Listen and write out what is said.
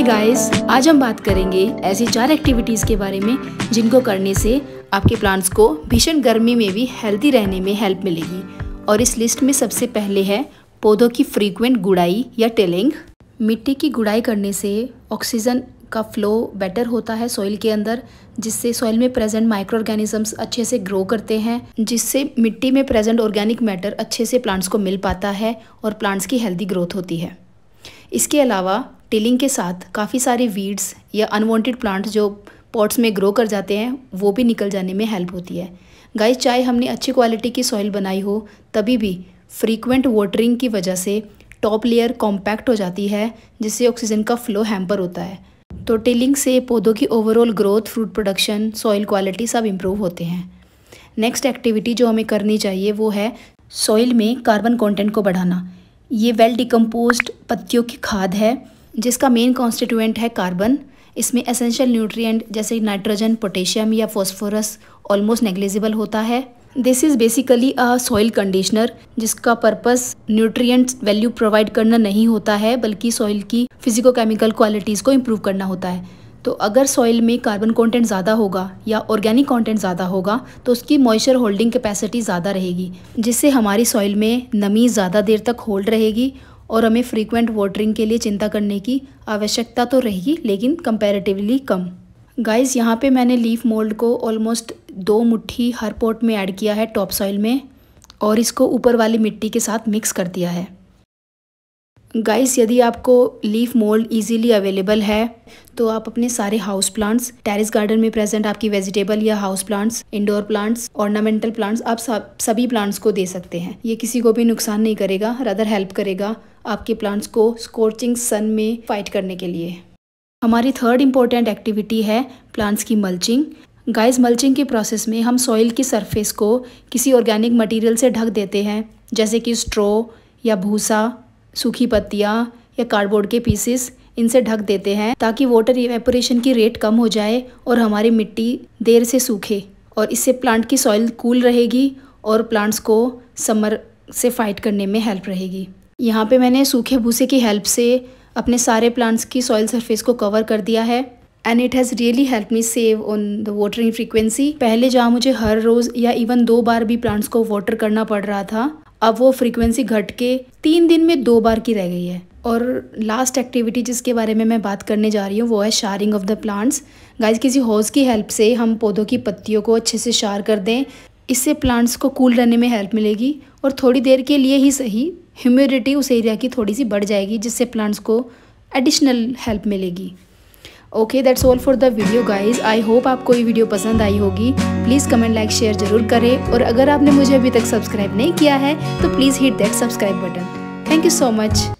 hi guys आज हम बात करेंगे ऐसी चार एक्टिविटीज़ के बारे में जिनको करने से आपके प्लांट्स को भीषण गर्मी में भी हेल्दी रहने में हेल्प मिलेगी और इस लिस्ट में सबसे पहले है पौधों की फ्रीक्वेंट गुड़ाई या टेलिंग मिट्टी की गुड़ाई करने से ऑक्सीजन का फ्लो बेटर होता है सॉइल के अंदर जिससे सॉइल में प्रेजेंट माइक्रो ऑर्गेनिजम्स अच्छे से ग्रो करते हैं जिससे मिट्टी में प्रेजेंट ऑर्गेनिक मैटर अच्छे से प्लांट्स को मिल पाता है और प्लांट्स की हेल्दी ग्रोथ होती है इसके अलावा टिलिंग के साथ काफ़ी सारे वीड्स या अनवांटेड प्लांट जो पॉट्स में ग्रो कर जाते हैं वो भी निकल जाने में हेल्प होती है गाय चाहे हमने अच्छी क्वालिटी की सॉइल बनाई हो तभी भी फ्रीक्वेंट वाटरिंग की वजह से टॉप लेयर कॉम्पैक्ट हो जाती है जिससे ऑक्सीजन का फ्लो हैम्पर होता है तो टिलिंग से पौधों की overall growth fruit production soil quality सब इम्प्रूव होते हैं नेक्स्ट एक्टिविटी जो हमें करनी चाहिए वो है सॉइल में कार्बन कंटेंट को बढ़ाना ये वेल डिकम्पोज पत्तियों की खाद है जिसका मेन कॉन्स्टिट्यूएंट है कार्बन इसमें एसेंशियल न्यूट्रिएंट जैसे नाइट्रोजन पोटेशियम या फॉस्फोरस ऑलमोस्ट नेग्लिजिबल होता है this is basically a soil conditioner जिसका पर्पस न्यूट्रिएंट्स वैल्यू प्रोवाइड करना नहीं होता है बल्कि सॉइल की फिजिकोकेमिकल क्वालिटीज़ को इम्प्रूव करना होता है तो अगर सॉइल में कार्बन कंटेंट ज़्यादा होगा या ऑर्गेनिक कंटेंट ज़्यादा होगा तो उसकी मॉइस्चर होल्डिंग कैपेसिटी ज़्यादा रहेगी जिससे हमारी सॉइल में नमी ज़्यादा देर तक होल्ड रहेगी और हमें फ्रीक्वेंट वाटरिंग के लिए चिंता करने की आवश्यकता तो रहेगी लेकिन कंपैरेटिवली कम गाइस यहाँ पे मैंने लीफ मोल्ड को ऑलमोस्ट दो मुट्ठी हर पॉट में ऐड किया है टॉप सॉइल में और इसको ऊपर वाली मिट्टी के साथ मिक्स कर दिया है गाइस यदि आपको लीफ मोल्ड इजीली अवेलेबल है तो आप अपने सारे हाउस प्लांट्स टेरेस गार्डन में प्रेजेंट आपकी वेजिटेबल या house plants indoor plants ornamental plants आप सब सभी प्लांट्स को दे सकते हैं ये किसी को भी नुकसान नहीं करेगा रदर हेल्प करेगा आपके प्लांट्स को स्कोर्चिंग सन में फाइट करने के लिए हमारी थर्ड इम्पॉर्टेंट एक्टिविटी है प्लांट्स की मल्चिंग गाइस मल्चिंग के प्रोसेस में हम सॉइल की सरफेस को किसी ऑर्गेनिक मटेरियल से ढक देते हैं जैसे कि स्ट्रो या भूसा सूखी पत्तियाँ या कार्डबोर्ड के पीसेस इनसे ढक देते हैं ताकि वाटर एवेपोरेशन की रेट कम हो जाए और हमारी मिट्टी देर से सूखे और इससे प्लांट की सॉइल कूल रहेगी और प्लांट्स को समर से फाइट करने में हेल्प रहेगी यहाँ पे मैंने सूखे भूसे की हेल्प से अपने सारे प्लांट्स की सॉइल सरफेस को कवर कर दिया है and it has really help me save on the watering frequency पहले जहाँ मुझे हर रोज़ या इवन दो बार भी प्लांट्स को वाटर करना पड़ रहा था अब वो फ्रीक्वेंसी घट के तीन दिन में दो बार की रह गई है और लास्ट एक्टिविटी जिसके बारे में मैं बात करने जा रही हूँ वो है sharing of the plants guys किसी हॉज़ की हेल्प से हम पौधों की पत्तियों को अच्छे से शार कर दें इससे प्लांट्स को कूल रहने में हेल्प मिलेगी और थोड़ी देर के लिए ही सही ह्यूमिडिटी उस एरिया की थोड़ी सी बढ़ जाएगी जिससे प्लांट्स को एडिशनल हेल्प मिलेगी okay that's all for the video guys I hope आपको ये वीडियो पसंद आई होगी प्लीज़ कमेंट लाइक शेयर जरूर करें और अगर आपने मुझे अभी तक सब्सक्राइब नहीं किया है तो please hit that subscribe button thank you so much